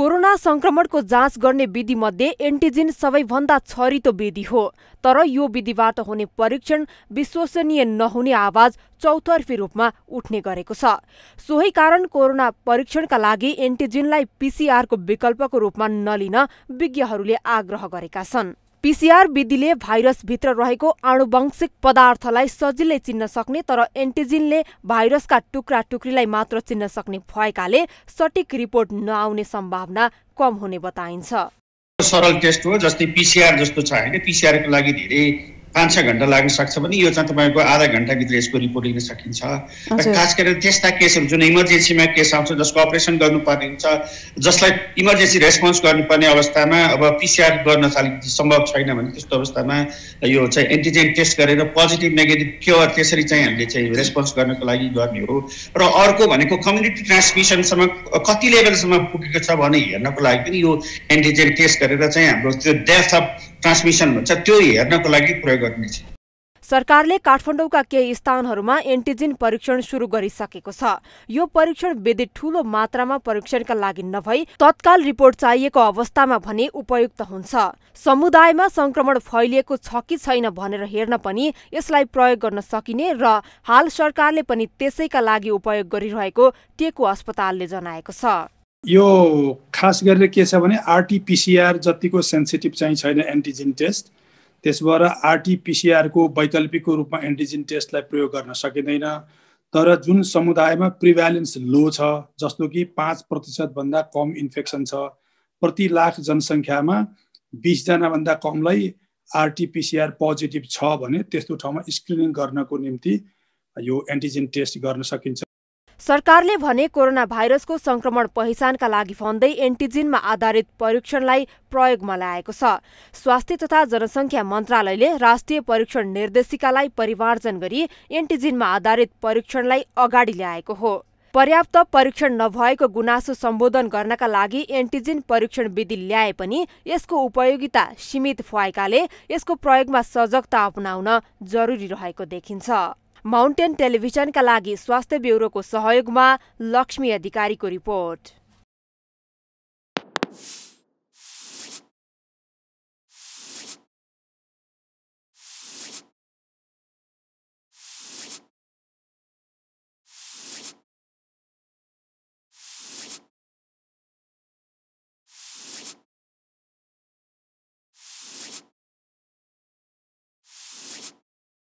corona संक्रमणको जाँच गर्ने विधिमध्ये एन्टिजिन सबैभन्दा छरितो विधि हो तर यो विधिबाट हुने परीक्षण विश्वसनीय नहुने आवाज चौतर्फी रूपमा उठ्ने गरेको छ सोही कारण कोरोना परीक्षणका लागि एन्टिजिनलाई पिसिआरको विकल्पको रूपमा नलिन विज्ञहरूले आग्रह गरेका छन् पिसिआर विधिले भाइरसभित्र रहेको आणुवंशिक पदार्थलाई सजिलै चिन्न सक्ने तर एन्टिजिनले भाइरसका टुक्रा टुक्रीलाई मात्र चिन्न सक्ने भएकाले सटिक रिपोर्ट नआउने सम्भावना कम हुने बताइन्छ सरल टेस्ट हो जस्तै पिसिआर जस्तो छ होइन पिसिआरको लागि धेरै पाँच छ घन्टा लाग्न सक्छ भने यो चाहिँ तपाईँको आधा घन्टाभित्र यसको रिपोर्ट लिन सकिन्छ खास गरेर त्यस्ता केसहरू जुन इमर्जेन्सीमा केस आउँछ जसको अपरेसन गर्नुपर्ने हुन्छ जसलाई इमर्जेन्सी रेस्पोन्स गर्नुपर्ने अवस्थामा अब पिसिआर गर्न अलिकति सम्भव छैन भने त्यस्तो अवस्थामा यो चाहिँ एन्टिजेन टेस्ट गरेर पोजिटिभ नेगेटिभ क्योर त्यसरी चाहिँ हामीले चाहिँ रेस्पोन्स गर्नको लागि गर्ने हो र अर्को भनेको कम्युनिटी ट्रान्समिसनसम्म कति लेभलसम्म पुगेको छ भने हेर्नको लागि पनि यो एन्टिजेन टेस्ट गरेर चाहिँ हाम्रो त्यो डेथ अफ ट्रान्समिसन हुन्छ त्यो हेर्नको लागि प्रयोग गरिनेछ सरकारले काठमाडौँका केही स्थानहरूमा एन्टिजेन परीक्षण सुरु गरिसकेको छ यो परीक्षण विधि ठूलो मात्रामा परीक्षणका लागि नभई तत्काल रिपोर्ट चाहिएको अवस्थामा भने उपयुक्त हुन्छ समुदायमा संक्रमण फैलिएको छ कि छैन भनेर हेर्न पनि यसलाई प्रयोग गर्न सकिने र हाल सरकारले पनि त्यसैका लागि उपयोग गरिरहेको टेकु अस्पतालले जनाएको छ यो खास गरेर के छ भने आरटिपिसिआर जतिको सेन्सिटिभ चाहिँ छैन एन्टिजेन टेस्ट त्यसबाट आरटिपिसिआरको वैकल्पिकको रूपमा एन्टिजेन टेस्टलाई प्रयोग गर्न सकिँदैन तर जुन समुदायमा प्रिभ्यालेन्स लो छ जस्तो कि पाँच प्रतिशतभन्दा कम इन्फेक्सन छ प्रति लाख जनसङ्ख्यामा बिसजनाभन्दा कमलाई आरटिपिसिआर पोजिटिभ छ भने त्यस्तो ठाउँमा स्क्रिनिङ गर्नको निम्ति यो एन्टिजेन टेस्ट गर्न सकिन्छ सरकारले भने कोरोना भाइरसको संक्रमण पहिचानका लागि भन्दै एन्टिजिनमा आधारित परीक्षणलाई प्रयोगमा ल्याएको छ स्वास्थ्य तथा जनसङ्ख्या मन्त्रालयले राष्ट्रिय परीक्षण निर्देशिकालाई परिमार्जन गरी एन्टिजिनमा आधारित परीक्षणलाई अगाडि ल्याएको हो पर्याप्त परीक्षण नभएको गुनासो सम्बोधन गर्नका लागि एन्टिजिन परीक्षण विधि ल्याए पनि यसको उपयोगिता सीमित भएकाले यसको प्रयोगमा सजगता अपनाउन जरुरी रहेको देखिन्छ माउन्टेन टेलिभिजनका लागि स्वास्थ्य ब्युरोको सहयोगमा लक्ष्मी अधिकारीको रिपोर्ट